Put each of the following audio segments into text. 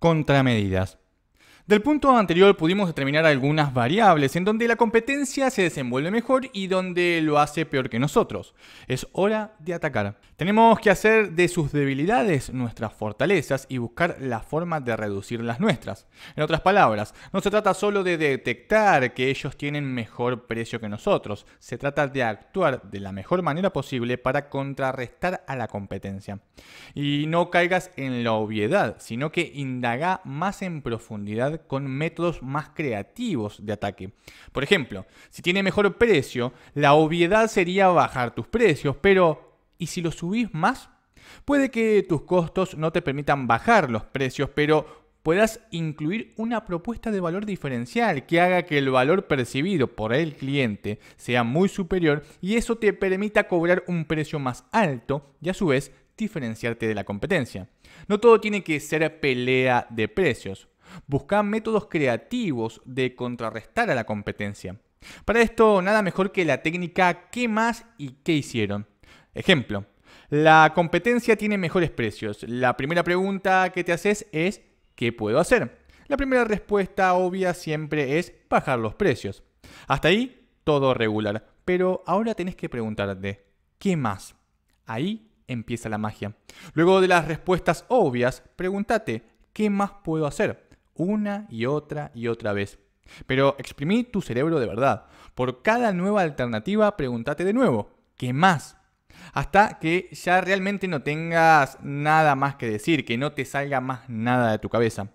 contramedidas del punto anterior pudimos determinar algunas variables en donde la competencia se desenvuelve mejor y donde lo hace peor que nosotros. Es hora de atacar. Tenemos que hacer de sus debilidades nuestras fortalezas y buscar la forma de reducir las nuestras. En otras palabras, no se trata solo de detectar que ellos tienen mejor precio que nosotros, se trata de actuar de la mejor manera posible para contrarrestar a la competencia. Y no caigas en la obviedad, sino que indaga más en profundidad con métodos más creativos de ataque. Por ejemplo, si tiene mejor precio, la obviedad sería bajar tus precios, pero ¿y si lo subís más? Puede que tus costos no te permitan bajar los precios, pero puedas incluir una propuesta de valor diferencial que haga que el valor percibido por el cliente sea muy superior y eso te permita cobrar un precio más alto y a su vez diferenciarte de la competencia. No todo tiene que ser pelea de precios. Busca métodos creativos de contrarrestar a la competencia. Para esto, nada mejor que la técnica qué más y qué hicieron. Ejemplo, la competencia tiene mejores precios. La primera pregunta que te haces es ¿qué puedo hacer? La primera respuesta obvia siempre es bajar los precios. Hasta ahí, todo regular. Pero ahora tenés que preguntarte, ¿qué más? Ahí empieza la magia. Luego de las respuestas obvias, pregúntate, ¿qué más puedo hacer? una y otra y otra vez. Pero exprimí tu cerebro de verdad. Por cada nueva alternativa, pregúntate de nuevo, ¿qué más? Hasta que ya realmente no tengas nada más que decir, que no te salga más nada de tu cabeza.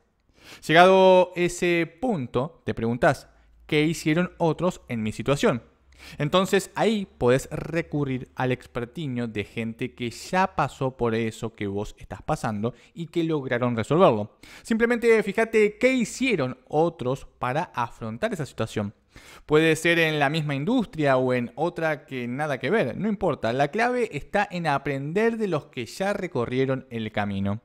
Llegado ese punto, te preguntas, ¿qué hicieron otros en mi situación? Entonces ahí podés recurrir al expertiño de gente que ya pasó por eso que vos estás pasando y que lograron resolverlo. Simplemente fíjate qué hicieron otros para afrontar esa situación. Puede ser en la misma industria o en otra que nada que ver, no importa, la clave está en aprender de los que ya recorrieron el camino.